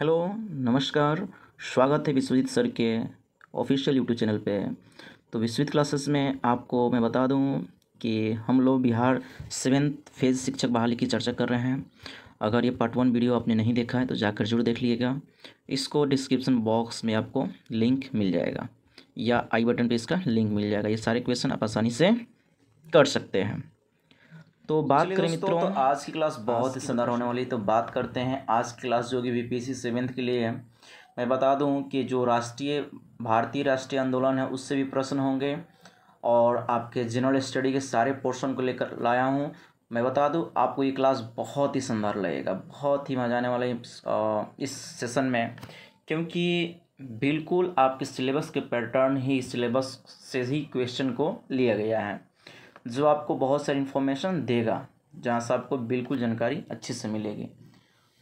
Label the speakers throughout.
Speaker 1: hello नमस्कार स्वागत है विश्वजीत सर के ऑफिशियल यूट्यूब चैनल पे तो विश्वजीत क्लासेस में आपको मैं बता दूं कि हम लोग बिहार सेवेंथ फेज शिक्षक बहाली की चर्चा कर रहे हैं अगर ये पार्ट वन वीडियो आपने नहीं देखा है तो जाकर जरूर देख लीजिएगा इसको डिस्क्रिप्सन बॉक्स में आपको लिंक मिल जाएगा या आई बटन पर इसका लिंक मिल जाएगा ये सारे क्वेश्चन आप आसानी से कर सकते हैं तो, तो बात करें मित्रों तो आज की क्लास बहुत ही सुंदर होने वाली है तो बात करते हैं आज की क्लास जो कि बी पी सेवेंथ के लिए है मैं बता दूं कि जो राष्ट्रीय भारतीय राष्ट्रीय आंदोलन है उससे भी प्रश्न होंगे और आपके जनरल स्टडी के सारे पोर्शन को लेकर लाया हूँ मैं बता दूँ आपको ये क्लास बहुत ही सुंदर लगेगा बहुत ही मजा आने वाला है इस सेशन में क्योंकि बिल्कुल आपके सिलेबस के पैटर्न ही सिलेबस से ही क्वेश्चन को लिया गया है जो आपको बहुत सारी इन्फॉर्मेशन देगा जहाँ से आपको बिल्कुल जानकारी अच्छे से मिलेगी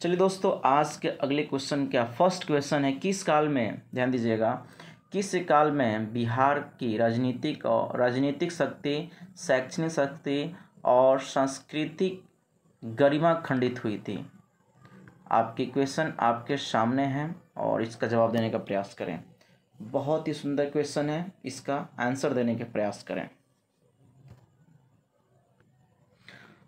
Speaker 1: चलिए दोस्तों आज के अगले क्वेश्चन क्या फर्स्ट क्वेश्चन है किस काल में ध्यान दीजिएगा किस काल में बिहार की राजनीतिक और राजनीतिक शक्ति शैक्षणिक शक्ति और सांस्कृतिक गरिमा खंडित हुई थी आपके क्वेश्चन आपके सामने हैं और इसका जवाब देने का प्रयास करें बहुत ही सुंदर क्वेश्चन है इसका आंसर देने के प्रयास करें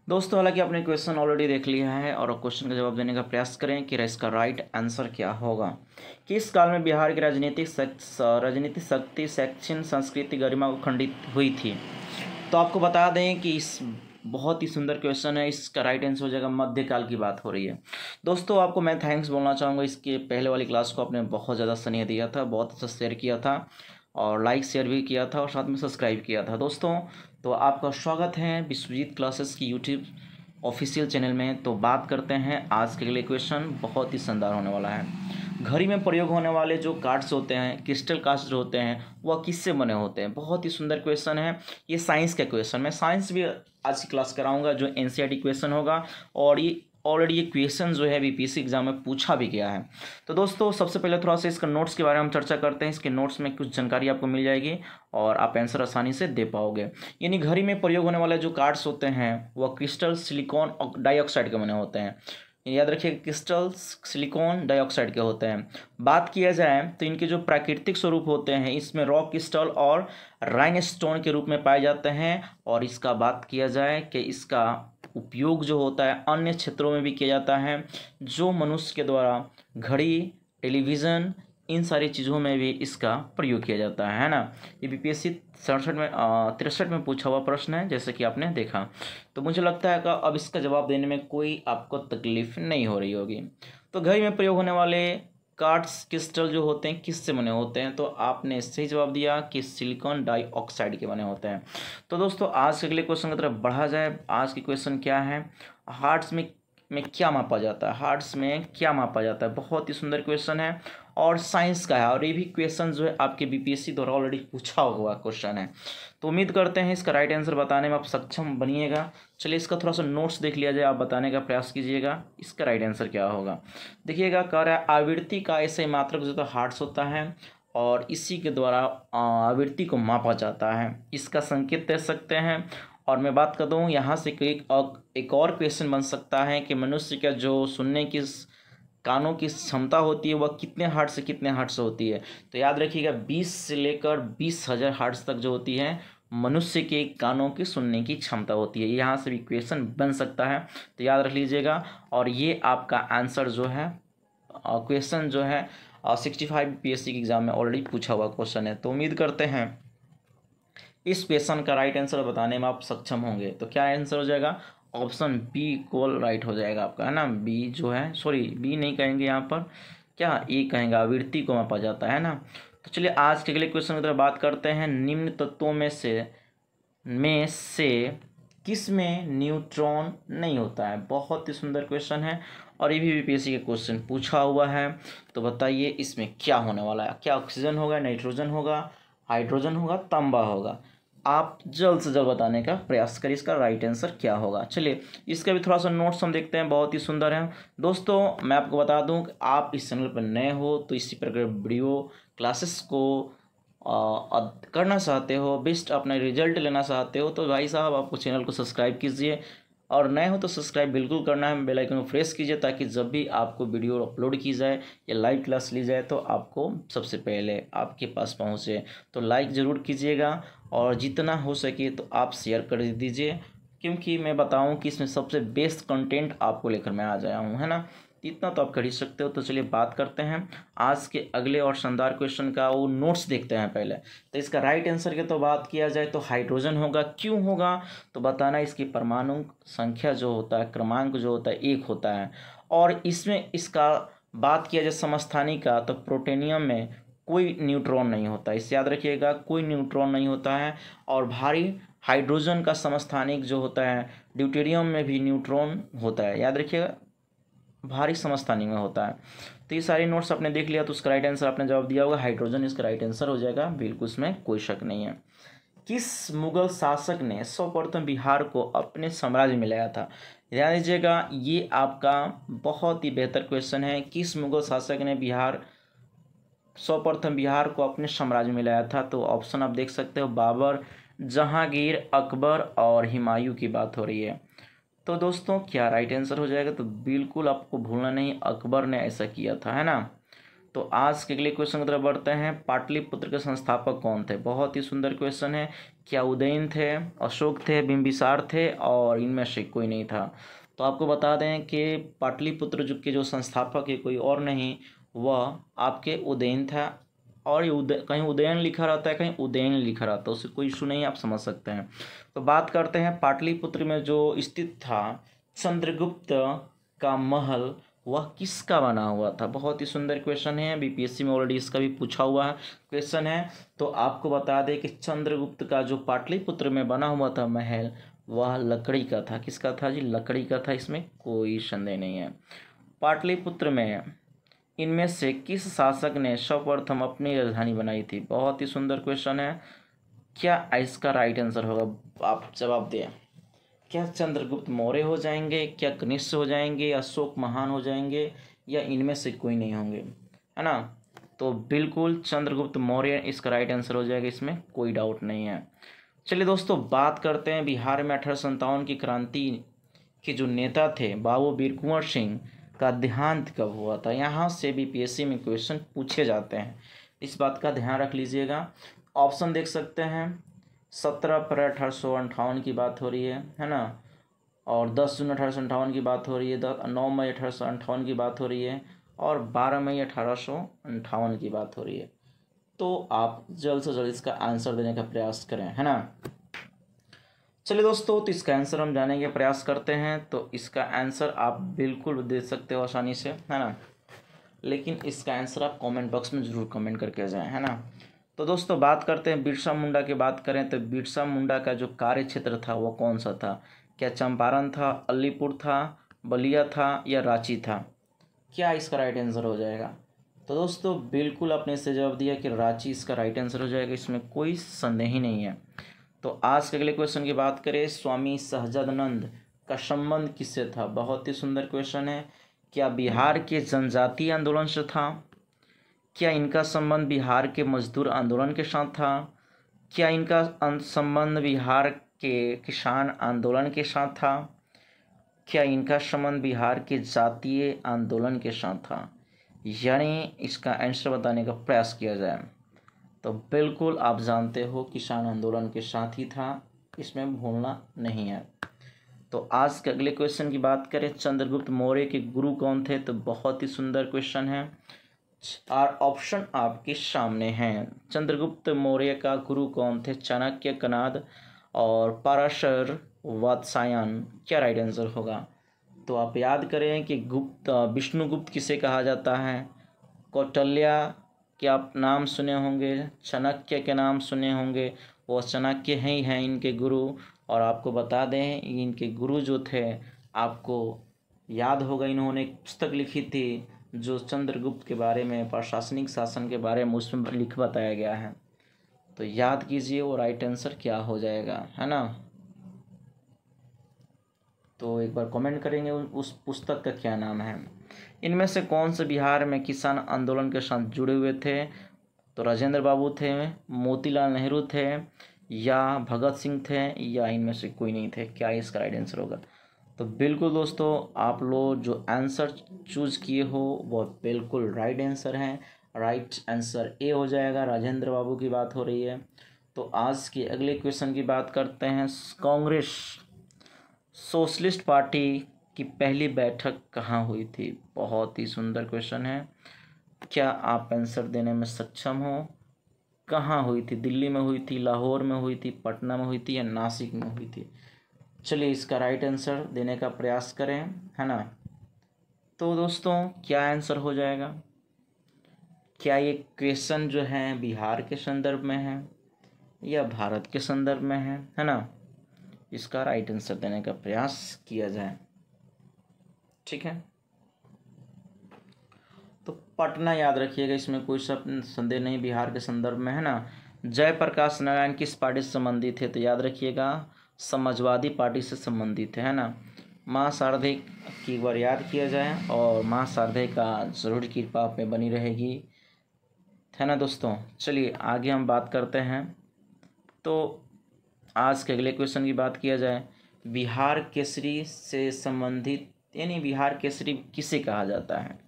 Speaker 1: दोस्तों हालांकि आपने क्वेश्चन ऑलरेडी देख लिया है और क्वेश्चन का जवाब देने का प्रयास करें कि इसका राइट आंसर क्या होगा किस काल में बिहार की राजनीतिक राजनीतिक शक्ति शैक्षण संस्कृति गरिमा को खंडित हुई थी तो आपको बता दें कि इस बहुत ही सुंदर क्वेश्चन है इसका राइट आंसर हो जाएगा मध्यकाल की बात हो रही है दोस्तों आपको मैं थैंक्स बोलना चाहूँगा इसके पहले वाली क्लास को आपने बहुत ज़्यादा स्नेह दिया था बहुत अच्छा शेयर किया था और लाइक शेयर भी किया था और साथ में सब्सक्राइब किया था दोस्तों तो आपका स्वागत है विश्वजीत क्लासेस की यूट्यूब ऑफिशियल चैनल में तो बात करते हैं आज के लिए क्वेश्चन बहुत ही शानदार होने वाला है घड़ी में प्रयोग होने वाले जो कार्ड्स होते हैं क्रिस्टल कार्ड्स जो होते हैं वह किससे बने होते हैं बहुत ही सुंदर क्वेश्चन है ये साइंस का क्वेश्चन मैं साइंस भी आज की क्लास कराऊंगा जो एन क्वेश्चन e होगा और ये ऑलरेडी ये क्वेश्चन जो है बीपीएससी एग्जाम में पूछा भी गया है तो दोस्तों सबसे पहले थोड़ा सा इसका नोट्स के बारे में हम चर्चा करते हैं इसके नोट्स में कुछ जानकारी आपको मिल जाएगी और आप आंसर आसानी से दे पाओगे यानी घड़ी में प्रयोग होने वाले जो कार्ड्स होते हैं वह क्रिस्टल सिलिकॉन डाइऑक्साइड के बने होते हैं याद रखिए क्रिस्टल्स सिलिकॉन डाइऑक्साइड के होते हैं बात किया जाए तो इनके जो प्राकृतिक स्वरूप होते हैं इसमें रॉक क्रिस्टल और राइन स्टोन के रूप में पाए जाते हैं और इसका बात किया जाए कि इसका उपयोग जो होता है अन्य क्षेत्रों में भी किया जाता है जो मनुष्य के द्वारा घड़ी टेलीविज़न इन सारी चीज़ों में भी इसका प्रयोग किया जाता है ना ये बी पी एस सी सड़सठ में तिरसठ में पूछा हुआ प्रश्न है जैसे कि आपने देखा तो मुझे लगता है कि अब इसका जवाब देने में कोई आपको तकलीफ़ नहीं हो रही होगी तो घड़ी में प्रयोग होने वाले कार्ड्स क्रिस्टल जो होते हैं किससे बने होते हैं तो आपने सही जवाब दिया कि सिलिकॉन डाइऑक्साइड के बने होते हैं तो दोस्तों आज के अगले क्वेश्चन की तरफ बढ़ा जाए आज के क्वेश्चन क्या है हार्ट्स में में क्या मापा जाता है हार्ट्स में क्या मापा जाता है बहुत ही सुंदर क्वेश्चन है और साइंस का है और ये भी क्वेश्चन जो है आपके सी द्वारा ऑलरेडी पूछा हुआ क्वेश्चन है तो उम्मीद करते हैं इसका राइट आंसर बताने में आप सक्षम बनिएगा चलिए इसका थोड़ा सा नोट्स देख लिया जाए आप बताने का प्रयास कीजिएगा इसका राइट आंसर क्या होगा देखिएगा कह रहा है आवृत्ति का ऐसे मात्रक जो तो हार्ट्स होता है और इसी के द्वारा आवृत्ति को मापा जाता है इसका संकेत दे सकते हैं और मैं बात कर दूँ यहाँ से एक, एक और क्वेश्चन बन सकता है कि मनुष्य का जो सुनने की कानों की क्षमता होती है वह कितने हार्ट से कितने हार्ट से होती है तो याद रखिएगा बीस से लेकर बीस हज़ार हार्ट तक जो होती है मनुष्य के कानों की सुनने की क्षमता होती है यहाँ से भी क्वेश्चन बन सकता है तो याद रख लीजिएगा और ये आपका आंसर जो है क्वेश्चन जो है सिक्सटी फाइव पी के एग्ज़ाम में ऑलरेडी पूछा हुआ क्वेश्चन है तो उम्मीद करते हैं इस क्वेश्चन का राइट आंसर बताने में आप सक्षम होंगे तो क्या आंसर हो जाएगा ऑप्शन बी इक्वल राइट हो जाएगा आपका है ना बी जो है सॉरी बी नहीं कहेंगे यहाँ पर क्या ए कहेंगे आवृत्ति को मापा जाता है ना तो चलिए आज के अगले क्वेश्चन की तरफ बात करते हैं निम्न तत्वों में से में से किस में न्यूट्रॉन नहीं होता है बहुत ही सुंदर क्वेश्चन है और ये भी बीपीएससी के क्वेश्चन पूछा हुआ है तो बताइए इसमें क्या होने वाला है क्या ऑक्सीजन होगा नाइट्रोजन होगा हाइड्रोजन होगा तांबा होगा आप जल्द से जल्द बताने का प्रयास करिए इसका राइट आंसर क्या होगा चलिए इसका भी थोड़ा सा नोट्स हम देखते हैं बहुत ही सुंदर है दोस्तों मैं आपको बता दूं कि आप इस चैनल पर नए हो तो इसी प्रकार वीडियो क्लासेस को आ, करना चाहते हो बेस्ट अपना रिजल्ट लेना चाहते हो तो भाई साहब आपको चैनल को सब्सक्राइब कीजिए और नए हो तो सब्सक्राइब बिल्कुल करना है बेल आइकन को प्रेस कीजिए ताकि जब भी आपको वीडियो अपलोड की जाए या लाइव क्लास ली जाए तो आपको सबसे पहले आपके पास पहुंचे तो लाइक ज़रूर कीजिएगा और जितना हो सके तो आप शेयर कर दीजिए क्योंकि मैं बताऊं कि इसमें सबसे बेस्ट कंटेंट आपको लेकर मैं आ जाया हूँ है ना इतना तो आप कर ही सकते हो तो चलिए बात करते हैं आज के अगले और शानदार क्वेश्चन का वो नोट्स देखते हैं पहले तो इसका राइट आंसर के तो बात किया जाए तो हाइड्रोजन होगा क्यों होगा तो बताना इसकी परमाणु संख्या जो होता है क्रमांक जो होता है एक होता है और इसमें इसका बात किया जाए समस्थानी का तो प्रोटेनियम में कोई न्यूट्रॉन नहीं होता इससे याद रखिएगा कोई न्यूट्रॉन नहीं होता है और भारी हाइड्रोजन का समस्थानिक जो होता है ड्यूटेरियम में भी न्यूट्रॉन होता है याद रखिएगा भारी समस्थानिक में होता है तो ये सारे नोट्स आपने देख लिया तो उसका राइट आंसर आपने जवाब दिया होगा हाइड्रोजन इसका राइट आंसर हो जाएगा बिल्कुल उसमें कोई शक नहीं है किस मुगल शासक ने सर्वप्रथम बिहार को अपने साम्राज्य में लाया था ध्यान दीजिएगा ये आपका बहुत ही बेहतर क्वेश्चन है किस मुगल शासक ने बिहार सर्वप्रथम बिहार को अपने साम्राज्य में लाया था तो ऑप्शन आप देख सकते हो बाबर जहांगीर अकबर और हिमायू की बात हो रही है तो दोस्तों क्या राइट आंसर हो जाएगा तो बिल्कुल आपको भूलना नहीं अकबर ने ऐसा किया था है ना तो आज के अगले क्वेश्चन की तरफ बढ़ते हैं पाटलिपुत्र के संस्थापक कौन थे बहुत ही सुंदर क्वेश्चन है क्या उदयन थे अशोक थे बिम्बिसार थे और इनमें से कोई नहीं था तो आपको बता दें कि पाटलिपुत्र के जो संस्थापक है कोई और नहीं वह आपके उदयन था और ये उदय कहीं उदयन लिखा रहता है कहीं उदयन लिखा रहता है उससे कोई इशू नहीं आप समझ सकते हैं तो बात करते हैं पाटलिपुत्र में जो स्थित था चंद्रगुप्त का महल वह किसका बना हुआ था बहुत ही सुंदर क्वेश्चन है बीपीएससी में ऑलरेडी इसका भी पूछा हुआ है क्वेश्चन है तो आपको बता दें कि चंद्रगुप्त का जो पाटलिपुत्र में बना हुआ था महल वह लकड़ी का था किसका था जी लकड़ी का था इसमें कोई संदेह नहीं है पाटलिपुत्र में इनमें से किस शासक ने सर्वप्रथम अपनी राजधानी बनाई थी बहुत ही सुंदर क्वेश्चन है क्या इसका राइट आंसर होगा आप जवाब दें क्या चंद्रगुप्त मौर्य हो जाएंगे क्या कनिष्ठ हो जाएंगे अशोक महान हो जाएंगे या इनमें से कोई नहीं होंगे है ना तो बिल्कुल चंद्रगुप्त मौर्य इसका राइट आंसर हो जाएगा इसमें कोई डाउट नहीं है चलिए दोस्तों बात करते हैं बिहार में अठारह की क्रांति के जो नेता थे बाबू वीर कुंवर सिंह का देहांत कब हुआ था यहाँ से भी सी में क्वेश्चन पूछे जाते हैं इस बात का ध्यान रख लीजिएगा ऑप्शन देख सकते हैं सत्रह अप्रैल अठारह सौ अंठावन की बात हो रही है है ना और दस जून अठारह सौ अंठावन की बात हो रही है नौ मई अठारह सौ अंठावन की बात हो रही है और बारह मई अठारह सौ अंठावन की बात हो रही है तो आप जल्द से जल्द इसका आंसर देने का प्रयास करें है ना चलिए दोस्तों तो इसका आंसर हम जाने के प्रयास करते हैं तो इसका आंसर आप बिल्कुल दे सकते हो आसानी से है ना लेकिन इसका आंसर आप कमेंट बॉक्स में ज़रूर कमेंट करके जाएँ है ना तो दोस्तों बात करते हैं बिरसा मुंडा की बात करें तो बिरसा मुंडा का जो कार्य क्षेत्र था वो कौन सा था क्या चंपारण था अलीपुर था बलिया था या रांची था क्या इसका राइट आंसर हो जाएगा तो दोस्तों बिल्कुल आपने इससे जवाब दिया कि रांची इसका राइट आंसर हो जाएगा इसमें कोई संदेह ही नहीं है तो आज के अगले क्वेश्चन की बात करें स्वामी सहजदनंद का संबंध किससे था बहुत ही सुंदर क्वेश्चन है क्या बिहार के जनजातीय आंदोलन से था क्या इनका संबंध बिहार के मजदूर आंदोलन के साथ था क्या इनका अं-, संबंध बिहार के किसान आंदोलन के साथ था क्या इनका संबंध बिहार के जातीय आंदोलन के साथ था यानी इसका आंसर बताने का प्रयास किया जाए तो बिल्कुल आप जानते हो किसान आंदोलन के साथ ही था इसमें भूलना नहीं है तो आज के अगले क्वेश्चन की बात करें चंद्रगुप्त मौर्य के गुरु कौन थे तो बहुत ही सुंदर क्वेश्चन है चार ऑप्शन आपके सामने हैं चंद्रगुप्त मौर्य का गुरु कौन थे चाणक्य कनाद और पाराशर वत्सायन क्या राइट आंसर होगा तो आप याद करें कि गुप्त विष्णुगुप्त किसे कहा जाता है कौटल्या के आप नाम सुने होंगे चाणक्य के नाम सुने होंगे वो चाणक्य ही हैं इनके गुरु और आपको बता दें इनके गुरु जो थे आपको याद होगा इन्होंने एक पुस्तक लिखी थी जो चंद्रगुप्त के बारे में प्रशासनिक शासन के बारे में उसमें लिख बताया गया है तो याद कीजिए वो राइट आंसर क्या हो जाएगा है ना तो एक बार कमेंट करेंगे उस पुस्तक का क्या नाम है इनमें से कौन से बिहार में किसान आंदोलन के साथ जुड़े हुए थे तो राजेंद्र बाबू थे मोतीलाल नेहरू थे या भगत सिंह थे या इनमें से कोई नहीं थे क्या इसका राइट आंसर होगा तो बिल्कुल दोस्तों आप लोग जो आंसर चूज किए हो वो बिल्कुल राइट आंसर हैं राइट आंसर ए हो जाएगा राजेंद्र बाबू की बात हो रही है तो आज की अगले क्वेश्चन की बात करते हैं कांग्रेस सोशलिस्ट पार्टी की पहली बैठक कहाँ हुई थी बहुत ही सुंदर क्वेश्चन है क्या आप आंसर देने में सक्षम हो कहाँ हुई थी दिल्ली में हुई थी लाहौर में हुई थी पटना में हुई थी या नासिक में हुई थी चलिए इसका राइट आंसर देने का प्रयास करें है ना तो दोस्तों क्या आंसर हो जाएगा क्या ये क्वेश्चन जो है बिहार के संदर्भ में है या भारत के संदर्भ में है है ना इसका राइट आंसर देने का प्रयास किया जाए ठीक है तो पटना याद रखिएगा इसमें कोई सब संदेह नहीं बिहार के संदर्भ में है ना जयप्रकाश नारायण किस पार्टी से संबंधित है तो याद रखिएगा समाजवादी पार्टी से संबंधित है ना माँ शारदे की एक बार याद किया जाए और माँ शारदे का जरूर कृपा आप में बनी रहेगी है ना दोस्तों चलिए आगे हम बात करते हैं तो आज के अगले क्वेश्चन की बात किया जाए बिहार केसरी से संबंधित यानी बिहार केसरी किसे कहा जाता है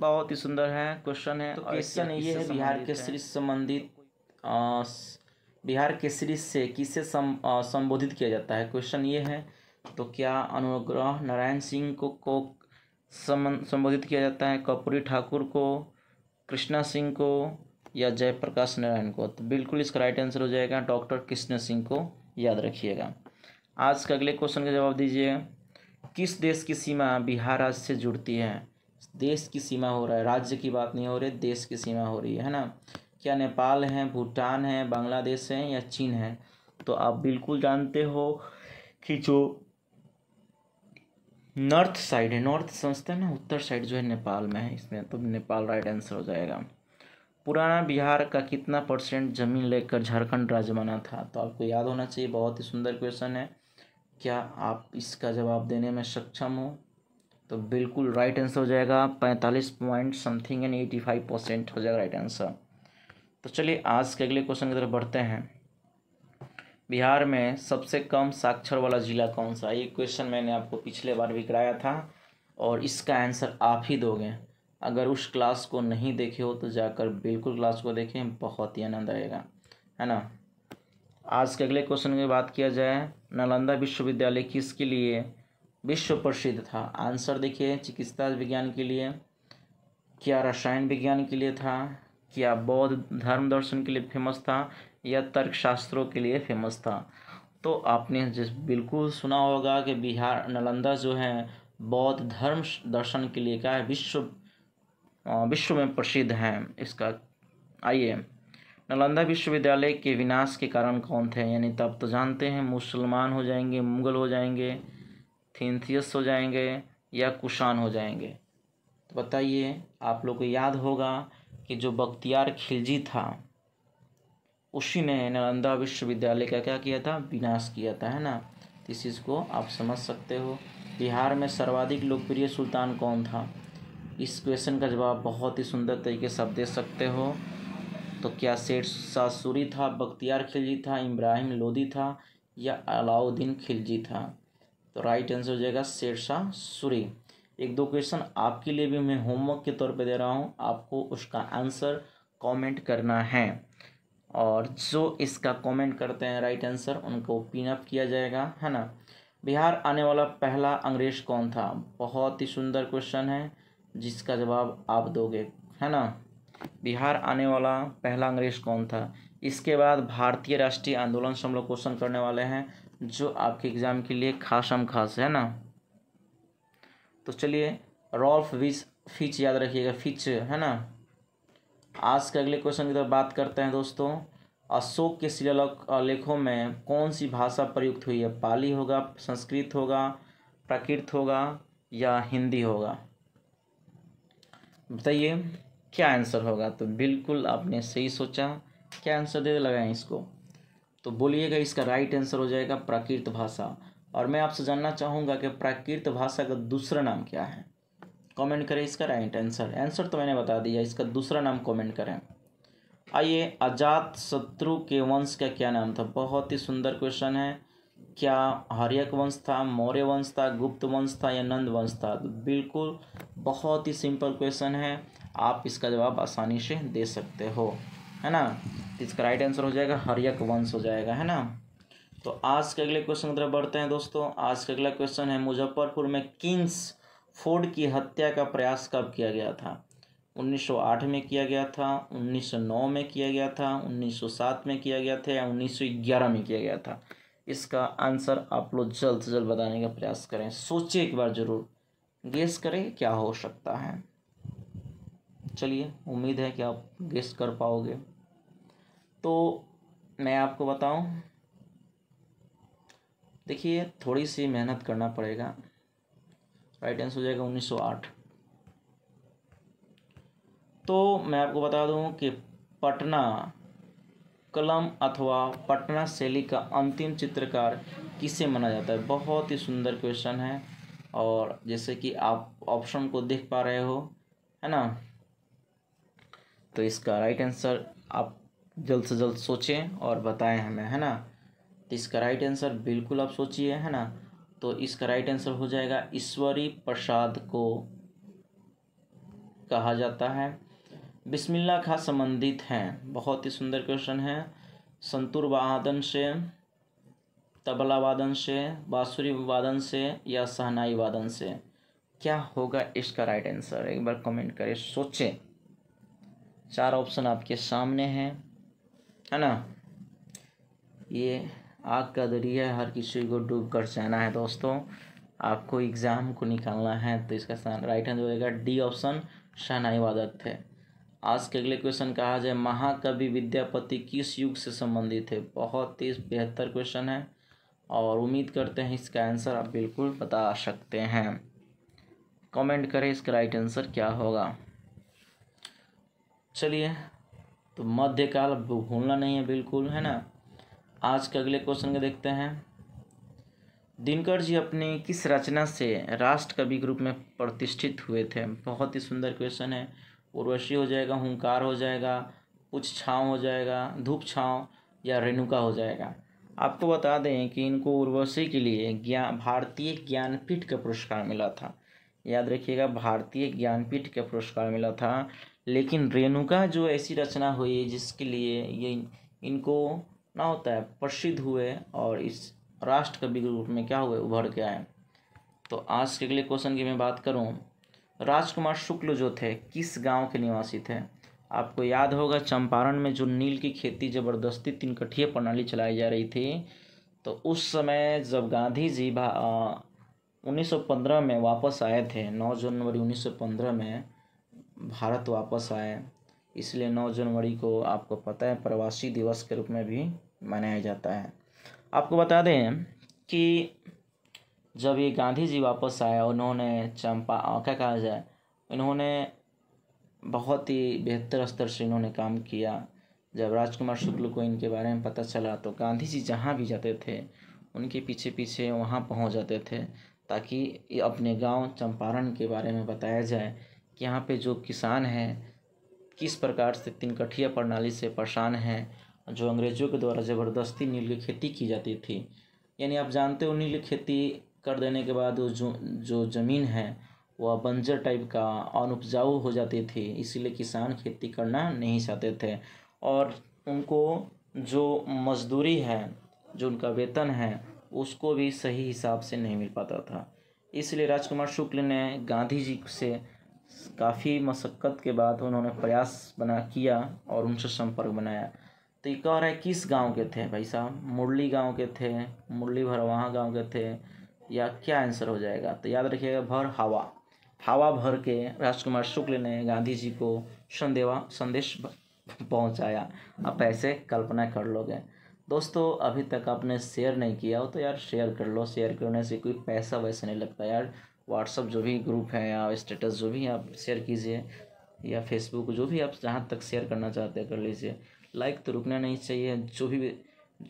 Speaker 1: बहुत ही सुंदर है क्वेश्चन है तो क्वेश्चन ये है बिहार केसरी से संबंधित बिहार केसरी से किसे संबोधित किया जाता है क्वेश्चन ये है तो क्या अनुग्रह नारायण सिंह को को संबोधित किया जाता है कपूरी ठाकुर को कृष्णा सिंह को या जयप्रकाश नारायण को तो बिल्कुल इसका राइट आंसर हो जाएगा डॉक्टर कृष्ण सिंह को याद रखिएगा आज के अगले क्वेश्चन का जवाब दीजिए किस देश की सीमा बिहार राज्य से जुड़ती है देश की सीमा हो रहा है राज्य की बात नहीं हो रही देश की सीमा हो रही है ना क्या नेपाल है भूटान है बांग्लादेश है या चीन है तो आप बिल्कुल जानते हो कि जो नॉर्थ साइड है नॉर्थ समझते हैं ना उत्तर साइड जो है नेपाल में है इसमें तो नेपाल राइट आंसर हो जाएगा पुराना बिहार का कितना परसेंट जमीन लेकर झारखंड राज्य बना था तो आपको याद होना चाहिए बहुत ही सुंदर क्वेश्चन है क्या आप इसका जवाब देने में सक्षम हो तो बिल्कुल राइट आंसर हो जाएगा पैंतालीस point something and eighty five percent हो जाएगा राइट आंसर तो चलिए आज के अगले क्वेश्चन की तरफ बढ़ते हैं बिहार में सबसे कम साक्षर वाला ज़िला कौन सा ये क्वेश्चन मैंने आपको पिछले बार भी कराया था और इसका आंसर आप ही दोगे अगर उस क्लास को नहीं देखे हो तो जाकर बिल्कुल क्लास को देखें बहुत ही आनंद आएगा है ना आज के अगले क्वेश्चन की बात किया जाए नालंदा विश्वविद्यालय किसके लिए विश्व प्रसिद्ध था आंसर देखिए चिकित्सा विज्ञान के लिए क्या रसायन विज्ञान के लिए था क्या बौद्ध धर्म दर्शन के लिए फेमस था या तर्कशास्त्रों के लिए फेमस था तो आपने जिस बिल्कुल सुना होगा कि बिहार नालंदा जो है बौद्ध धर्म दर्शन के लिए क्या है विश्व विश्व में प्रसिद्ध हैं इसका आइए नालंदा विश्वविद्यालय के विनाश के कारण कौन थे यानी तब तो जानते हैं मुसलमान हो जाएंगे मुगल हो जाएंगे थिंथियस हो जाएंगे या कुशान हो जाएंगे तो बताइए आप लोग को याद होगा कि जो बख्तियार खिलजी था उसी ने नालंदा विश्वविद्यालय का क्या किया था विनाश किया था है ना इस चीज़ को आप समझ सकते हो बिहार में सर्वाधिक लोकप्रिय सुल्तान कौन था इस क्वेश्चन का जवाब बहुत ही सुंदर तरीके से आप दे सकते हो तो क्या सेठ सासुरी था बख्तियार खिलजी था इब्राहिम लोदी था या अलाउद्दीन खिलजी था तो राइट आंसर हो जाएगा शेर शाह सूरी एक दो क्वेश्चन आपके लिए भी मैं होमवर्क के तौर पे दे रहा हूँ आपको उसका आंसर कमेंट करना है और जो इसका कमेंट करते हैं राइट आंसर उनको पिनअप किया जाएगा है ना बिहार आने वाला पहला अंग्रेज़ कौन था बहुत ही सुंदर क्वेश्चन है जिसका जवाब आप दोगे है ना बिहार आने वाला पहला अंग्रेज कौन था इसके बाद भारतीय राष्ट्रीय आंदोलन से हम लोग क्वेश्चन करने वाले हैं जो आपके एग्ज़ाम के लिए खासम खास है ना तो चलिए रॉल्फ विच फिच याद रखिएगा फिच है ना आज के अगले क्वेश्चन की तरफ बात करते हैं दोस्तों अशोक के लेखों में कौन सी भाषा प्रयुक्त हुई है पाली होगा संस्कृत होगा प्राकृत होगा या हिंदी होगा बताइए क्या आंसर होगा तो बिल्कुल आपने सही सोचा क्या आंसर दे लगाए इसको तो बोलिएगा इसका राइट आंसर हो जाएगा प्राकृत भाषा और मैं आपसे जानना चाहूँगा कि प्राकृत भाषा का दूसरा नाम क्या है कमेंट करें इसका राइट आंसर आंसर तो मैंने बता दिया इसका दूसरा नाम कमेंट करें आइए अजात शत्रु के वंश का क्या नाम था बहुत ही सुंदर क्वेश्चन है क्या हर्यक वंश था मौर्य वंश था गुप्त वंश था या नंद वंश था तो बिल्कुल बहुत ही सिंपल क्वेश्चन है आप इसका जवाब आसानी से दे सकते हो है ना इसका राइट आंसर हो जाएगा हर्यक वंश हो जाएगा है ना तो आज के अगले क्वेश्चन की तरफ बढ़ते हैं दोस्तों आज का अगला क्वेश्चन है मुजफ्फरपुर में किंग्स फोर्ड की हत्या का प्रयास कब किया गया था 1908 में किया गया था 1909 में किया गया था 1907 में किया गया था या 1911 में किया गया था इसका आंसर आप लोग जल्द से जल्द बताने का प्रयास करें सोचिए एक बार ज़रूर गेस करें क्या हो सकता है चलिए उम्मीद है कि आप गेस कर पाओगे तो मैं आपको बताऊं देखिए थोड़ी सी मेहनत करना पड़ेगा राइट आंसर हो जाएगा 1908 तो मैं आपको बता दूं कि पटना कलम अथवा पटना शैली का अंतिम चित्रकार किसे माना जाता है बहुत ही सुंदर क्वेश्चन है और जैसे कि आप ऑप्शन को देख पा रहे हो है ना तो इसका राइट आंसर आप जल्द से जल्द सोचें और बताएं हमें है ना तो इसका राइट आंसर बिल्कुल आप सोचिए है ना तो इसका राइट आंसर हो जाएगा ईश्वरी प्रसाद को कहा जाता है बिस्मिल्लाह खा संबंधित हैं बहुत ही सुंदर क्वेश्चन है संतूर वादन से तबला वादन से बाँसुरी वादन से या सहनाई वादन से क्या होगा इसका राइट आंसर एक बार कमेंट करें सोचें चार ऑप्शन आपके सामने हैं है ना ये आग का दरिया हर किसी को डूब कर जाना है दोस्तों आपको एग्ज़ाम को निकालना है तो इसका राइट आंसर होगा डी ऑप्शन शहनाई वादक थे आज के अगले क्वेश्चन कहा जाए महाकवि विद्यापति किस युग से संबंधित है बहुत ही बेहतर क्वेश्चन है और उम्मीद करते हैं इसका आंसर आप बिल्कुल बता सकते हैं कमेंट करें इसका राइट आंसर क्या होगा चलिए तो मध्यकाल भूलना नहीं है बिल्कुल है ना आज के अगले क्वेश्चन को देखते हैं दिनकर जी अपनी किस रचना से राष्ट्र कवि के रूप में प्रतिष्ठित हुए थे बहुत ही सुंदर क्वेश्चन है उर्वशी हो जाएगा हुंकार हो जाएगा कुछ छाँव हो जाएगा धूप छाँव या रेणुका हो जाएगा आपको बता दें कि इनको उर्वशी के लिए ज्ञान भारतीय ज्ञानपीठ का पुरस्कार मिला था याद रखिएगा भारतीय ज्ञानपीठ का पुरस्कार मिला था लेकिन रेणुका जो ऐसी रचना हुई जिसके लिए ये इनको ना होता है प्रसिद्ध हुए और इस राष्ट्र कवि के रूप में क्या हुए उभर के आए तो आज के अगले क्वेश्चन की मैं बात करूँ राजकुमार शुक्ल जो थे किस गांव के निवासी थे आपको याद होगा चंपारण में जो नील की खेती ज़बरदस्ती तीन कठिया प्रणाली चलाई जा रही थी तो उस समय जब गांधी जी भा उन्नीस में वापस आए थे 9 जनवरी 1915 में भारत वापस आए इसलिए 9 जनवरी को आपको पता है प्रवासी दिवस के रूप में भी मनाया जाता है आपको बता दें कि जब ये गांधी जी वापस आए उन्होंने चंपा क्या कहा जाए इन्होंने बहुत ही बेहतर स्तर से इन्होंने काम किया जब राजकुमार शुक्ल को इनके बारे में पता चला तो गांधी जी जहाँ भी जाते थे उनके पीछे पीछे वहाँ पहुँच जाते थे ताकि अपने गांव चंपारण के बारे में बताया जाए कि यहाँ पे जो किसान हैं किस प्रकार से कठिया प्रणाली से परेशान हैं जो अंग्रेज़ों के द्वारा ज़बरदस्ती नील की खेती की जाती थी यानी आप जानते हो नील खेती कर देने के बाद वो जो जो ज़मीन है वह बंजर टाइप का अनुपजाऊ हो जाती थी इसीलिए किसान खेती करना नहीं चाहते थे और उनको जो मजदूरी है जो उनका वेतन है उसको भी सही हिसाब से नहीं मिल पाता था इसलिए राजकुमार शुक्ल ने गांधी जी से काफ़ी मशक्क़त के बाद उन्होंने प्रयास बना किया और उनसे संपर्क बनाया तो ये कह रहे है किस गांव के थे भाई साहब मुरली गांव के थे मुरली भरवाहा गांव के थे या क्या आंसर हो जाएगा तो याद रखिएगा भर हवा हवा भर के राजकुमार शुक्ल ने गांधी जी को संदेवा संदेश पहुंचाया आप ऐसे कल्पना कर लोगे दोस्तों अभी तक आपने शेयर नहीं किया हो तो यार शेयर कर लो शेयर करने से कोई पैसा वैसा नहीं लगता यार व्हाट्सअप जो भी ग्रुप है या स्टेटस जो भी आप शेयर कीजिए या फेसबुक जो भी आप जहाँ तक शेयर करना चाहते हैं कर लीजिए लाइक तो रुकना नहीं चाहिए जो भी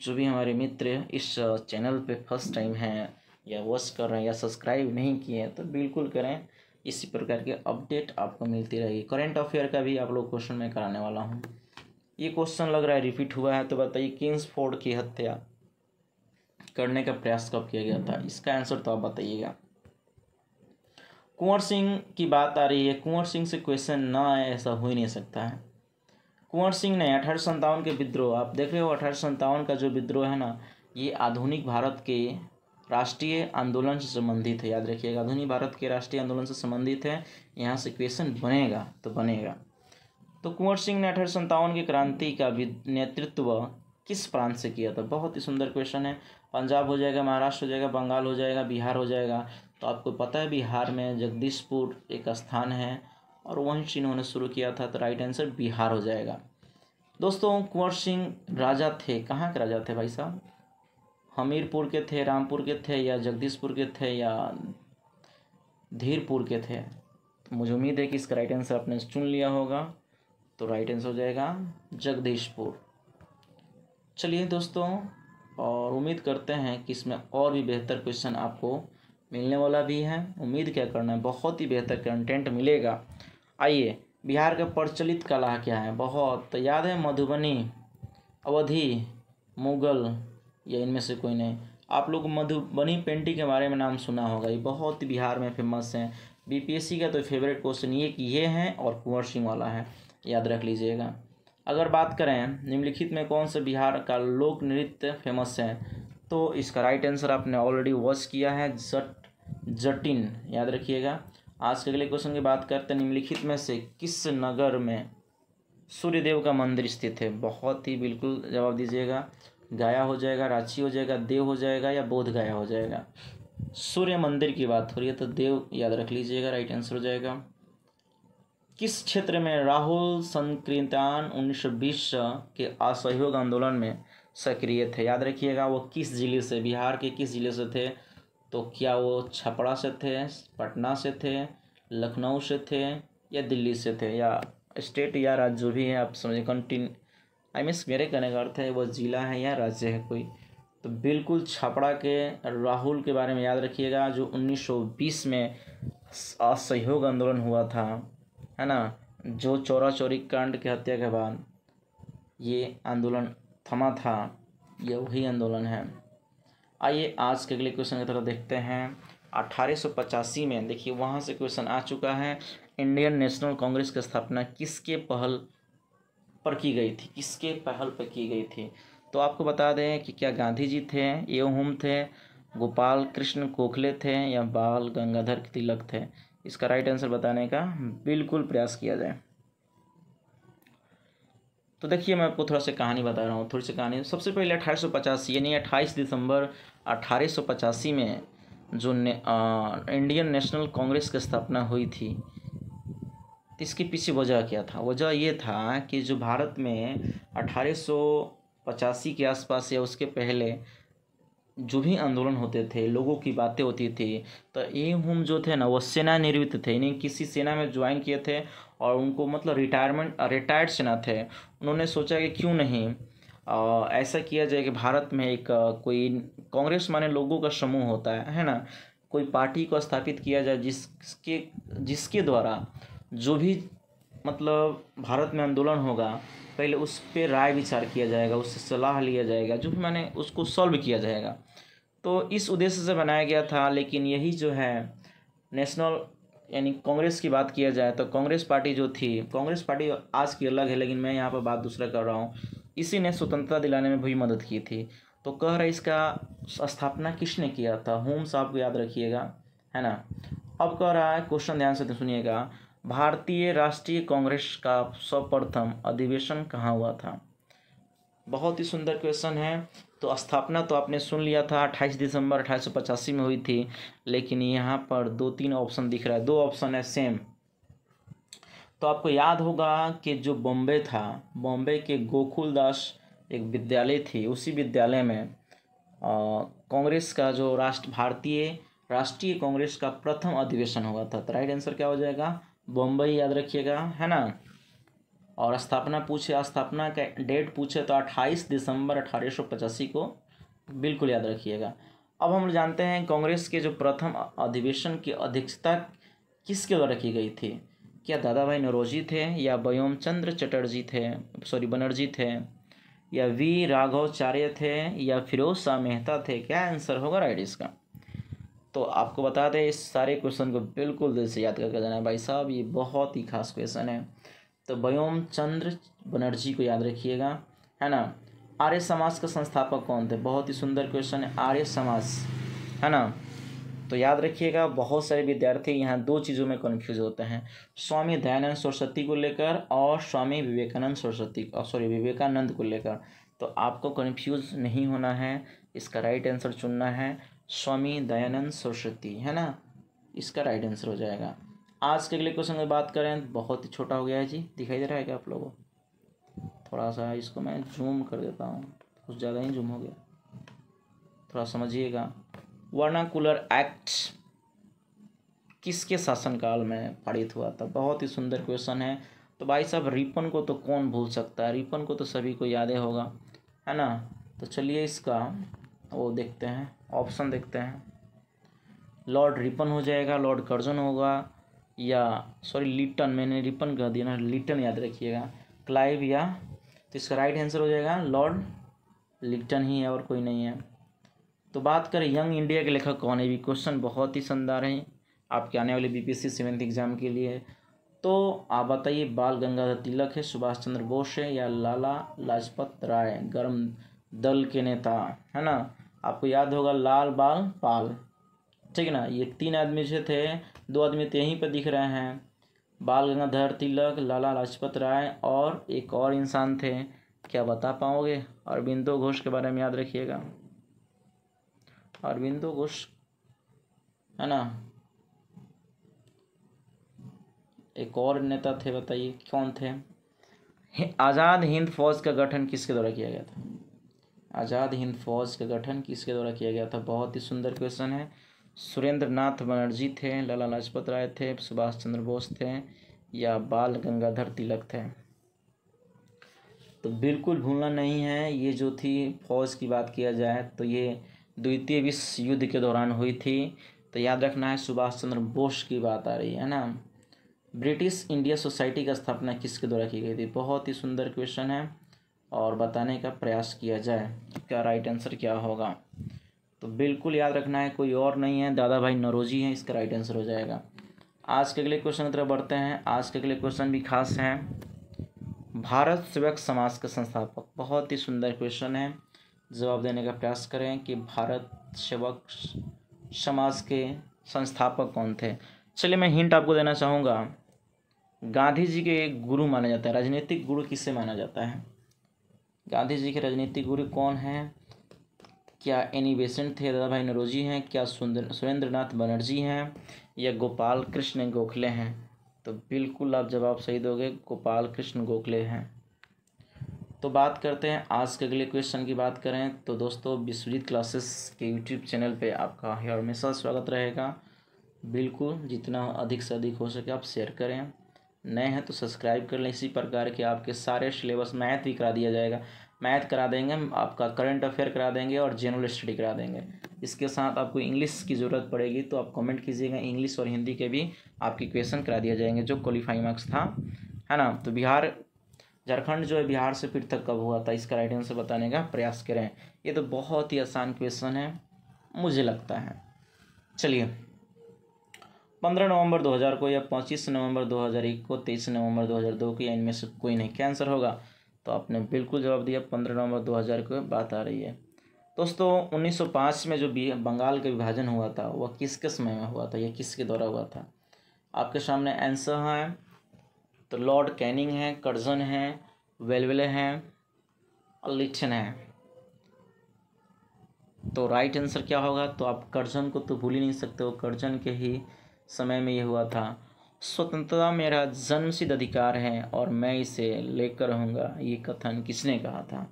Speaker 1: जो भी हमारे मित्र इस चैनल पे फर्स्ट टाइम हैं या वॉच कर रहे हैं या सब्सक्राइब नहीं किए हैं तो बिल्कुल करें इसी प्रकार के अपडेट आपको मिलती रहेगी करंट अफेयर का भी आप लोग क्वेश्चन में कराने वाला हूँ ये क्वेश्चन लग रहा है रिपीट हुआ है तो बताइए किंग्स फोर्ड की हत्या करने का प्रयास कब किया गया था इसका आंसर तो आप बताइएगा कुंवर सिंह की बात आ रही है कुंवर सिंह से क्वेश्चन ना आए ऐसा हो ही नहीं सकता है कुंवर सिंह ने अठारह सत्तावन के विद्रोह आप देख रहे हो अठारह सत्तावन का जो विद्रोह है ना ये आधुनिक भारत के राष्ट्रीय आंदोलन से संबंधित है याद रखिएगा आधुनिक भारत के राष्ट्रीय आंदोलन से संबंधित है यहाँ से क्वेश्चन बनेगा तो बनेगा तो कुंवर सिंह ने अठारह सन्तावन की क्रांति का नेतृत्व किस प्रांत से किया था बहुत ही सुंदर क्वेश्चन है पंजाब हो जाएगा महाराष्ट्र हो जाएगा बंगाल हो जाएगा बिहार हो जाएगा तो आपको पता है बिहार में जगदीशपुर एक स्थान है और वहीं से इन्होंने शुरू किया था तो राइट आंसर बिहार हो जाएगा दोस्तों कुंवर सिंह राजा थे कहाँ के राजा थे भाई साहब हमीरपुर के थे रामपुर के थे या जगदीशपुर के थे या धीरपुर के थे तो मुझे उम्मीद है कि इसका राइट आंसर आपने चुन लिया होगा तो राइट आंसर हो जाएगा जगदीशपुर चलिए दोस्तों और उम्मीद करते हैं कि इसमें और भी बेहतर क्वेश्चन आपको मिलने वाला भी है उम्मीद क्या करना है बहुत ही बेहतर कंटेंट मिलेगा आइए बिहार का प्रचलित कला क्या है बहुत याद है मधुबनी अवधि मुगल या इनमें से कोई नहीं आप लोग मधुबनी पेंटिंग के बारे में नाम सुना होगा ये बहुत ही बिहार में फेमस हैं बीपीएससी का तो फेवरेट क्वेश्चन ये कि ये हैं और कुंवर सिंह वाला है याद रख लीजिएगा अगर बात करें निम्नलिखित में कौन सा बिहार का लोक नृत्य फेमस है तो इसका राइट आंसर आपने ऑलरेडी वॉच किया है जट जटिन याद रखिएगा आज के अगले क्वेश्चन की बात करते हैं निम्नलिखित में से किस नगर में सूर्यदेव का मंदिर स्थित है बहुत ही बिल्कुल जवाब दीजिएगा गाया हो जाएगा रांची हो जाएगा देव हो जाएगा या बोध गाया हो जाएगा सूर्य मंदिर की बात हो रही है तो देव याद रख लीजिएगा राइट आंसर हो जाएगा किस क्षेत्र में राहुल संकीर्तन उन्नीस के असहयोग आंदोलन में सक्रिय थे याद रखिएगा वो किस जिले से बिहार के किस जिले से थे तो क्या वो छपड़ा से थे पटना से थे लखनऊ से थे या दिल्ली से थे या स्टेट या राज्य जो भी है आप समझिए कंटिन्यू आई मीन्स मेरे कहने का अर्थ है वह ज़िला है या राज्य है कोई तो बिल्कुल छापड़ा के राहुल के बारे में याद रखिएगा जो 1920 में असहयोग आंदोलन हुआ था है ना जो चौरा चौरी कांड की हत्या के बाद ये आंदोलन थमा था यह वही आंदोलन है आइए आज के अगले क्वेश्चन की तरफ देखते हैं अठारह में देखिए वहाँ से क्वेश्चन आ चुका है इंडियन नेशनल कांग्रेस की स्थापना किसके पहल पर की गई थी किसके पहल पर की गई थी तो आपको बता दें कि क्या गांधी जी थे एवं थे गोपाल कृष्ण गोखले थे या बाल गंगाधर तिलक थे इसका राइट आंसर बताने का बिल्कुल प्रयास किया जाए तो देखिए मैं आपको थोड़ा सा कहानी बता रहा हूँ थोड़ी सी कहानी सबसे पहले अठारह यानी अट्ठाईस दिसंबर अठारह में जो ने, आ, इंडियन नेशनल कांग्रेस की स्थापना हुई थी इसके पीछे वजह क्या था वजह ये था कि जो भारत में अठारह के आसपास या उसके पहले जो भी आंदोलन होते थे लोगों की बातें होती थी तो ये हम जो थे ना वो सेना निवृत्त थे इन्हें किसी सेना में ज्वाइन किए थे और उनको मतलब रिटायरमेंट रिटायर्ड सेना थे उन्होंने सोचा कि क्यों नहीं आ, ऐसा किया जाए कि भारत में एक कोई कांग्रेस माने लोगों का समूह होता है है ना कोई पार्टी को स्थापित किया जाए जिसके जिसके द्वारा जो भी मतलब भारत में आंदोलन होगा पहले उस पर राय विचार किया जाएगा उससे सलाह लिया जाएगा जो भी मैंने उसको सॉल्व किया जाएगा तो इस उद्देश्य से बनाया गया था लेकिन यही जो है नेशनल यानी कांग्रेस की बात किया जाए तो कांग्रेस पार्टी जो थी कांग्रेस पार्टी आज की अलग है लेकिन मैं यहाँ पर बात दूसरा कर रहा हूँ इसी ने स्वतंत्रता दिलाने में भी मदद की थी तो कह रहे इसका स्थापना किसने किया था होम्स आपको याद रखिएगा है ना अब कह रहा है क्वेश्चन ध्यान से सुनिएगा भारतीय राष्ट्रीय कांग्रेस का सर्वप्रथम अधिवेशन कहाँ हुआ था बहुत ही सुंदर क्वेश्चन है तो स्थापना तो आपने सुन लिया था 28 दिसंबर अठारह में हुई थी लेकिन यहाँ पर दो तीन ऑप्शन दिख रहा है दो ऑप्शन है सेम तो आपको याद होगा कि जो बॉम्बे था बॉम्बे के गोकुलदास एक विद्यालय थी उसी विद्यालय में कांग्रेस का जो राष्ट्र भारतीय राष्ट्रीय कांग्रेस का प्रथम अधिवेशन हुआ था तो राइट आंसर क्या हो जाएगा बॉम्बई याद रखिएगा है ना और स्थापना पूछे स्थापना का डेट पूछे तो अट्ठाईस दिसंबर अठारह को बिल्कुल याद रखिएगा अब हम जानते हैं कांग्रेस के जो प्रथम अधिवेशन की अध्यक्षता किसके द्वारा की गई थी क्या दादा भाई नरोजी थे या व्योम चंद्र चटर्जी थे सॉरी बनर्जी थे या वी राघवचार्य थे या फिरोज शाह मेहता थे क्या आंसर होगा राइट इसका तो आपको बता दें इस सारे क्वेश्चन को बिल्कुल दिल से याद करके जाना है भाई साहब ये बहुत ही खास क्वेश्चन है तो व्योम चंद्र बनर्जी को याद रखिएगा है ना आर्य समाज का संस्थापक कौन थे बहुत ही सुंदर क्वेश्चन है आर्य समाज है ना तो याद रखिएगा बहुत सारे विद्यार्थी यहाँ दो चीज़ों में कन्फ्यूज होते हैं स्वामी दयानंद सरस्वती को लेकर और स्वामी विवेकानंद सरस्वती सॉरी विवेकानंद को लेकर तो आपको कन्फ्यूज नहीं होना है इसका राइट आंसर चुनना है स्वामी दयानंद सरस्वती है ना इसका राइट आंसर हो जाएगा आज के अगले क्वेश्चन की बात करें बहुत ही छोटा हो गया है जी दिखाई दे रहा है क्या आप लोगों को थोड़ा सा इसको मैं जूम कर देता हूँ कुछ ज़्यादा ही जूम हो गया थोड़ा समझिएगा वर्नाकुलर एक्ट किसके शासनकाल में पारित हुआ था बहुत ही सुंदर क्वेश्चन है तो भाई साहब रिपन को तो कौन भूल सकता है रिपन को तो सभी को यादें होगा है ना तो चलिए इसका वो देखते हैं ऑप्शन देखते हैं लॉर्ड रिपन हो जाएगा लॉर्ड कर्जन होगा या सॉरी लिटन मैंने रिपन कर दिया ना लिटन याद रखिएगा क्लाइव या तो इसका राइट आंसर हो जाएगा लॉर्ड लिटन ही है और कोई नहीं है तो बात करें यंग इंडिया के लेखक कौन है भी क्वेश्चन बहुत ही शानदार है आपके आने वाले बी सेवेंथ एग्जाम के लिए तो आप बताइए बाल गंगाधर तिलक है सुभाष चंद्र बोस है या लाला लाजपत राय गर्म दल के नेता है ना आपको याद होगा लाल बाल पाल ठीक है ना ये तीन आदमी से थे दो आदमी तो यहीं पर दिख रहे हैं बाल गंगाधर तिलक लाला लाजपत राय और एक और इंसान थे क्या बता पाओगे अरबिंदो घोष के बारे में याद रखिएगा अरबिंदो घोष है ना एक और नेता थे बताइए कौन थे आज़ाद हिंद फौज का गठन किसके द्वारा किया गया था आज़ाद हिंद फौज का गठन किसके द्वारा किया गया था बहुत ही सुंदर क्वेश्चन है सुरेंद्र नाथ बनर्जी थे लाला लाजपत राय थे सुभाष चंद्र बोस थे या बाल गंगाधर तिलक थे तो बिल्कुल भूलना नहीं है ये जो थी फौज की बात किया जाए तो ये द्वितीय विश्व युद्ध के दौरान हुई थी तो याद रखना है सुभाष चंद्र बोस की बात आ रही है ना ब्रिटिश इंडिया सोसाइटी का स्थापना किसके द्वारा की गई थी बहुत ही सुंदर क्वेश्चन है और बताने का प्रयास किया जाए क्या राइट आंसर क्या होगा तो बिल्कुल याद रखना है कोई और नहीं है दादा भाई नरोजी हैं इसका राइट आंसर हो जाएगा आज के अगले क्वेश्चन की तरफ बढ़ते हैं आज के अगले क्वेश्चन भी खास हैं भारत सेवक समाज के संस्थापक बहुत ही सुंदर क्वेश्चन है जवाब देने का प्रयास करें कि भारत सेवक समाज के संस्थापक कौन थे चलिए मैं हिंट आपको देना चाहूँगा गांधी जी के एक गुरु माना जाता है राजनीतिक गुरु किसे माना जाता है गांधी जी के राजनीतिक गुरु कौन हैं क्या एनी बेसेंट थे दादा भाई नरोजी हैं क्या सुंदर सुरेंद्र नाथ बनर्जी हैं या गोपाल कृष्ण गोखले हैं तो बिल्कुल आप जवाब सही दोगे गोपाल कृष्ण गोखले हैं तो बात करते हैं आज के अगले क्वेश्चन की बात करें तो दोस्तों विश्वजीत क्लासेस के यूट्यूब चैनल पे आपका हमेशा स्वागत रहेगा बिल्कुल जितना अधिक से अधिक हो सके आप शेयर करें नए हैं तो सब्सक्राइब कर लें इसी प्रकार के आपके सारे सिलेबस मैथ भी करा दिया जाएगा मैथ करा देंगे आपका करंट अफेयर करा देंगे और जनरल स्टडी करा देंगे इसके साथ आपको इंग्लिश की ज़रूरत पड़ेगी तो आप कमेंट कीजिएगा इंग्लिश और हिंदी के भी आपके क्वेश्चन करा दिया जाएंगे जो क्वालिफाई मार्क्स था है ना तो बिहार झारखंड जो है बिहार से पृथक कब हुआ था इसका राइट आंसर बताने का प्रयास करें ये तो बहुत ही आसान क्वेश्चन है मुझे लगता है चलिए पंद्रह नवंबर 2000 को या पच्चीस नवंबर 2001 को तेईस नवंबर 2002 को या इनमें से कोई नहीं कैंसर होगा तो आपने बिल्कुल जवाब दिया पंद्रह नवंबर 2000 को बात आ रही है दोस्तों 1905 में जो बंगाल का विभाजन हुआ था वह किसके समय में हुआ था या किसके द्वारा हुआ था आपके सामने आंसर हैं तो लॉर्ड कैनिंग हैं कर्जन हैं वेलवेले हैं और लिटन हैं तो राइट आंसर क्या होगा तो आप कर्जन को तो भूल ही नहीं सकते हो कर्जन के ही समय में यह हुआ था स्वतंत्रता मेरा जन्मसिद्ध अधिकार है और मैं इसे लेकर रहूँगा ये कथन किसने कहा था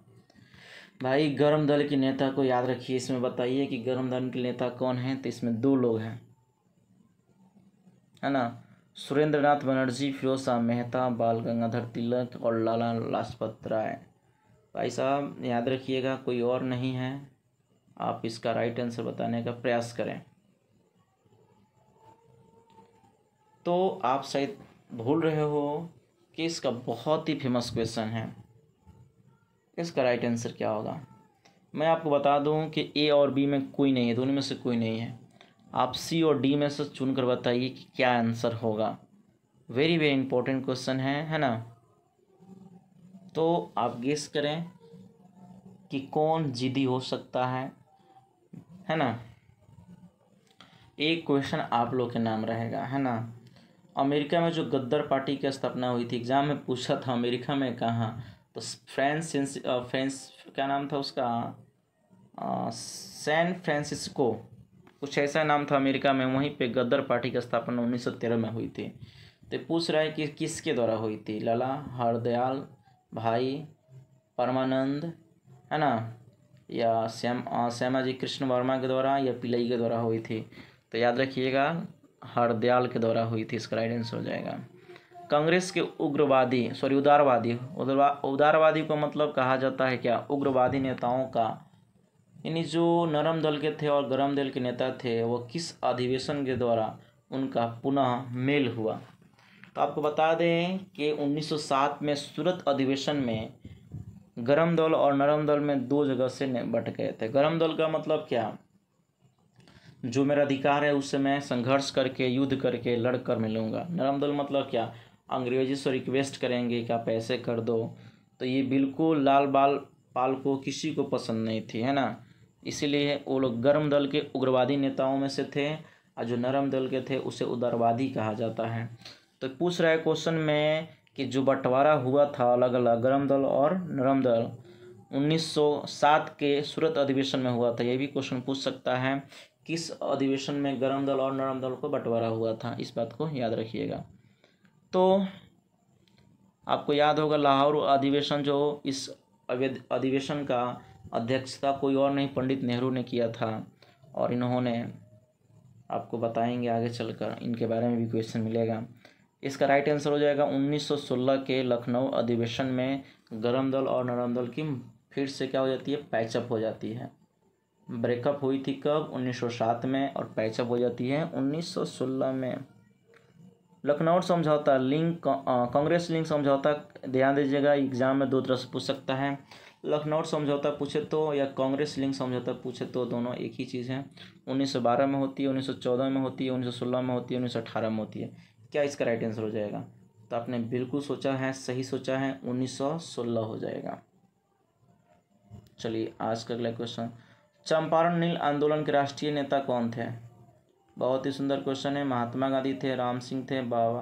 Speaker 1: भाई गर्म दल के नेता को याद रखिए इसमें बताइए कि गर्म दल के नेता कौन हैं तो इसमें दो लोग हैं है ना सुरेंद्र नाथ बनर्जी फिरोज शाह मेहता बाल गंगाधर तिलक और लाला लाजपत राय भाई साहब याद रखिएगा कोई और नहीं है आप इसका राइट आंसर बताने का प्रयास करें तो आप शायद भूल रहे हो कि इसका बहुत ही फेमस क्वेश्चन है इसका राइट आंसर क्या होगा मैं आपको बता दूं कि ए और बी में कोई नहीं है दोनों में से कोई नहीं है आप सी और डी में से चुन कर बताइए कि क्या आंसर होगा वेरी वेरी इंपॉर्टेंट क्वेश्चन है है ना तो आप गेस करें कि कौन जिदी हो सकता है है ना एक क्वेश्चन आप लोग के नाम रहेगा है ना अमेरिका में जो गद्दर पार्टी की स्थापना हुई थी एग्जाम में पूछा था अमेरिका में कहाँ तो फ्रेंस फ्रेंस क्या नाम था उसका सैन फ्रांसिस्को कुछ ऐसा नाम था अमेरिका में वहीं पे गद्दर पार्टी की स्थापना उन्नीस में हुई थी तो पूछ रहा है कि किसके द्वारा हुई थी लला हरदयाल भाई परमानंद है ना या श्याम श्यामा जी कृष्ण वर्मा के द्वारा या पिलई के द्वारा हुई थी तो याद रखिएगा हरदयाल के द्वारा हुई थी इसका राइट आंसर हो जाएगा कांग्रेस के उग्रवादी सॉरी उदारवादी उदारवादी को मतलब कहा जाता है क्या उग्रवादी नेताओं का यानी जो नरम दल के थे और गरम दल के नेता थे वो किस अधिवेशन के द्वारा उनका पुनः मेल हुआ तो आपको बता दें कि 1907 में सूरत अधिवेशन में गरम दल और नरम दल में दो जगह से बट गए थे गरम दल का मतलब क्या जो मेरा अधिकार है उससे मैं संघर्ष करके युद्ध करके लड़ कर मिलूँगा नरम दल मतलब क्या अंग्रेजी से रिक्वेस्ट करेंगे क्या पैसे कर दो तो ये बिल्कुल लाल बाल पाल को किसी को पसंद नहीं थी है ना इसीलिए वो लोग गर्म दल के उग्रवादी नेताओं में से थे और जो नरम दल के थे उसे उदारवादी कहा जाता है तो पूछ रहा है क्वेश्चन में कि जो बंटवारा हुआ था अलग अलग गर्म दल और नरम दल 1907 के सूरत अधिवेशन में हुआ था यह भी क्वेश्चन पूछ सकता है किस अधिवेशन में गर्म दल और नरम दल को बंटवारा हुआ था इस बात को याद रखिएगा तो आपको याद होगा लाहौर अधिवेशन जो इस अधिवेशन का अध्यक्षता कोई और नहीं पंडित नेहरू ने किया था और इन्होंने आपको बताएंगे आगे चलकर इनके बारे में भी क्वेश्चन मिलेगा इसका राइट आंसर हो जाएगा 1916 के लखनऊ अधिवेशन में गर्म दल और नरम दल की फिर से क्या हो जाती है पैचअप हो जाती है ब्रेकअप हुई थी कब 1907 में और पैचअप हो जाती है 1916 में लखनऊ समझौता लिंक कांग्रेस लिंक समझौता ध्यान दीजिएगा एग्जाम में दो तरह से पूछ सकता है लखनऊ समझौता पूछे तो या कांग्रेस लिंक समझौता पूछे तो दोनों एक ही चीज़ है 1912 में होती है 1914 में होती है 1916 में होती है 1918 में होती है क्या इसका राइट आंसर हो जाएगा तो आपने बिल्कुल सोचा है सही सोचा है 1916 हो जाएगा चलिए आज का अगला क्वेश्चन चंपारण नील आंदोलन के राष्ट्रीय नेता कौन थे बहुत ही सुंदर क्वेश्चन है महात्मा गांधी थे राम सिंह थे बाबा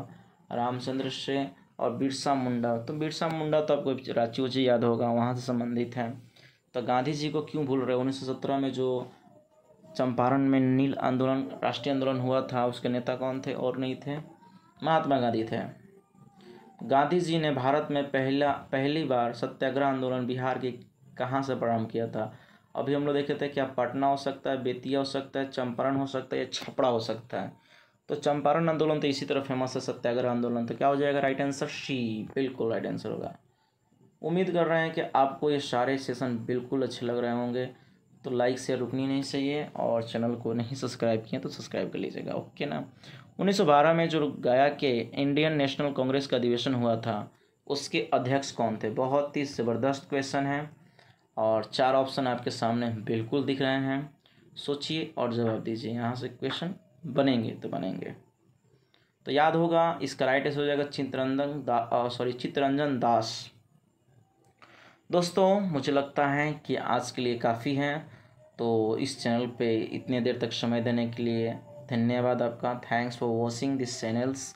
Speaker 1: रामचंद्र से और बिरसा मुंडा तो बिरसा मुंडा तो आपको राजीव जी याद होगा वहाँ से संबंधित है तो गांधी जी को क्यों भूल रहे उन्नीस सौ सत्रह में जो चंपारण में नील आंदोलन राष्ट्रीय आंदोलन हुआ था उसके नेता कौन थे और नहीं थे महात्मा गांधी थे गांधी जी ने भारत में पहला पहली बार सत्याग्रह आंदोलन बिहार के कहाँ से प्रारंभ किया था अभी हम लोग देखे थे क्या पटना हो सकता है बेतिया हो सकता है चंपारण हो सकता है या छपड़ा हो सकता है तो चंपारण आंदोलन तो इसी तरह फेमस है सत्याग्रह आंदोलन तो क्या हो जाएगा राइट आंसर सी बिल्कुल राइट आंसर होगा उम्मीद कर रहे हैं कि आपको ये सारे सेशन बिल्कुल अच्छे लग रहे होंगे तो लाइक से रुकनी नहीं चाहिए और चैनल को नहीं सब्सक्राइब किए तो सब्सक्राइब कर लीजिएगा ओके ना 1912 में जो गया के इंडियन नेशनल कांग्रेस का अधिवेशन हुआ था उसके अध्यक्ष कौन थे बहुत ही ज़बरदस्त क्वेश्चन है और चार ऑप्शन आपके सामने बिल्कुल दिख रहे हैं सोचिए और जवाब दीजिए यहाँ से क्वेश्चन बनेंगे तो बनेंगे तो याद होगा इसका राइट आंसर हो जाएगा चित्रंजन दा सॉरी चित्ररंजन दास दोस्तों मुझे लगता है कि आज के लिए काफ़ी है तो इस चैनल पे इतने देर तक समय देने के लिए धन्यवाद आपका thanks for watching this channels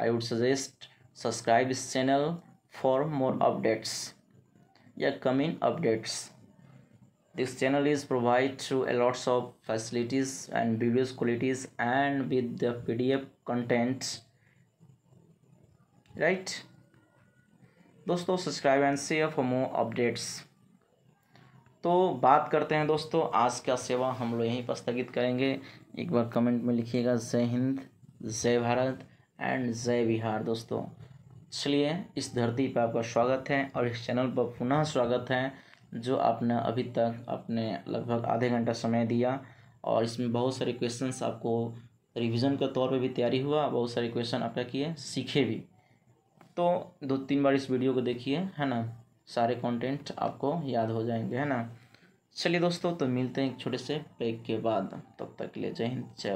Speaker 1: I would suggest subscribe this channel for more updates या coming updates this channel is provide through a lots of facilities and videos qualities and with the P D F content right दोस्तों subscribe and share for more updates तो बात करते हैं दोस्तों आज क्या सेवा हम लोग यहीं पर स्थगित करेंगे एक बार कमेंट में लिखिएगा जय हिंद जय भारत एंड जय बिहार दोस्तों इसलिए इस धरती पर आपका स्वागत है और इस चैनल पर पुनः स्वागत है जो आपने अभी तक अपने लगभग आधे घंटा समय दिया और इसमें बहुत सारे क्वेश्चन आपको रिविज़न के तौर पे भी तैयारी हुआ बहुत सारे क्वेश्चन क्या किए सीखे भी तो दो तीन बार इस वीडियो को देखिए है ना सारे कंटेंट आपको याद हो जाएंगे है ना चलिए दोस्तों तो मिलते हैं एक छोटे से ब्रेक के बाद तब तक के लिए जय हिंद जय